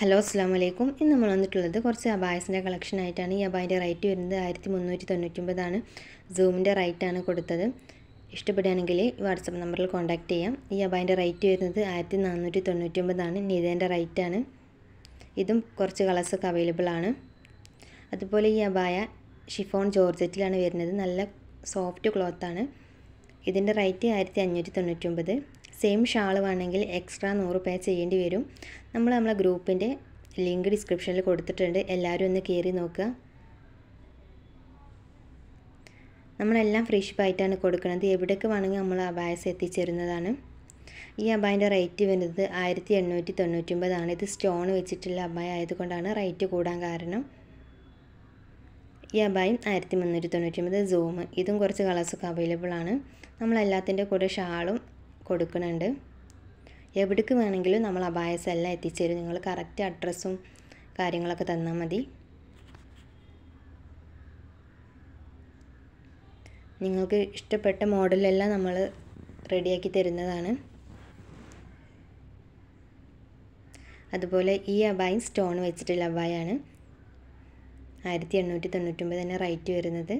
hello അസ്സാം വലൈക്കും ഇന്ന് നമ്മൾ വന്നിട്ടുള്ളത് കുറച്ച് അബായസിൻ്റെ കളക്ഷൻ ആയിട്ടാണ് ഈ അബായിൻ്റെ റേറ്റ് വരുന്നത് ആയിരത്തി മുന്നൂറ്റി തൊണ്ണൂറ്റൊമ്പതാണ് സൂമിൻ്റെ റേറ്റാണ് കൊടുത്തത് ഇഷ്ടപ്പെടുകയാണെങ്കിൽ വാട്സപ്പ് നമ്പറിൽ കോൺടാക്റ്റ് ചെയ്യാം ഈ അബായിൻ്റെ റേറ്റ് വരുന്നത് ആയിരത്തി നാനൂറ്റി തൊണ്ണൂറ്റൊമ്പതാണ് നിതേൻ്റെ റേറ്റാണ് ഇതും കുറച്ച് കളേഴ്സൊക്കെ അവൈലബിൾ ആണ് അതുപോലെ ഈ അബായ ഷിഫോൺ ജോർജറ്റിലാണ് വരുന്നത് നല്ല സോഫ്റ്റ് ക്ലോത്താണ് ഇതിൻ്റെ റേറ്റ് ആയിരത്തി അഞ്ഞൂറ്റി തൊണ്ണൂറ്റൊമ്പത് സെയിം ഷാൾ വേണമെങ്കിൽ എക്സ്ട്രാ നൂറ് പേ ചെയ്യേണ്ടി വരും നമ്മൾ നമ്മളെ ഗ്രൂപ്പിൻ്റെ ലിങ്ക് ഡിസ്ക്രിപ്ഷനിൽ കൊടുത്തിട്ടുണ്ട് എല്ലാവരും ഒന്ന് കയറി നോക്കുക നമ്മളെല്ലാം ഫ്രീ ഷിപ്പായിട്ടാണ് കൊടുക്കുന്നത് എവിടെയൊക്കെ വേണമെങ്കിൽ നമ്മൾ അബായസ് എത്തിച്ചേരുന്നതാണ് ഈ അബായൻ്റെ റേറ്റ് വരുന്നത് ആയിരത്തി എണ്ണൂറ്റി തൊണ്ണൂറ്റൊമ്പതാണ് ഇത് സ്റ്റോൺ വെച്ചിട്ടുള്ള അബായ ആയതുകൊണ്ടാണ് റേറ്റ് കൂടാൻ കാരണം ഈ അബായും ആയിരത്തി മുന്നൂറ്റി തൊണ്ണൂറ്റി ഒമ്പത് ഇതും കുറച്ച് കളേഴ്സൊക്കെ അവൈലബിൾ ആണ് നമ്മൾ കൂടെ ഷാളും കൊടുക്കുന്നുണ്ട് എവിടേക്ക് വേണമെങ്കിലും നമ്മൾ അബായസ് എല്ലാം എത്തിച്ചേരും നിങ്ങൾ കറക്റ്റ് അഡ്രസ്സും കാര്യങ്ങളൊക്കെ തന്നാൽ മതി നിങ്ങൾക്ക് ഇഷ്ടപ്പെട്ട മോഡലെല്ലാം നമ്മൾ റെഡിയാക്കി തരുന്നതാണ് അതുപോലെ ഈ അബായ സ്റ്റോൺ വെച്ചിട്ടുള്ള അബായാണ് ആയിരത്തി എണ്ണൂറ്റി തൊണ്ണൂറ്റൊമ്പത് തന്നെ റേറ്റ് വരുന്നത്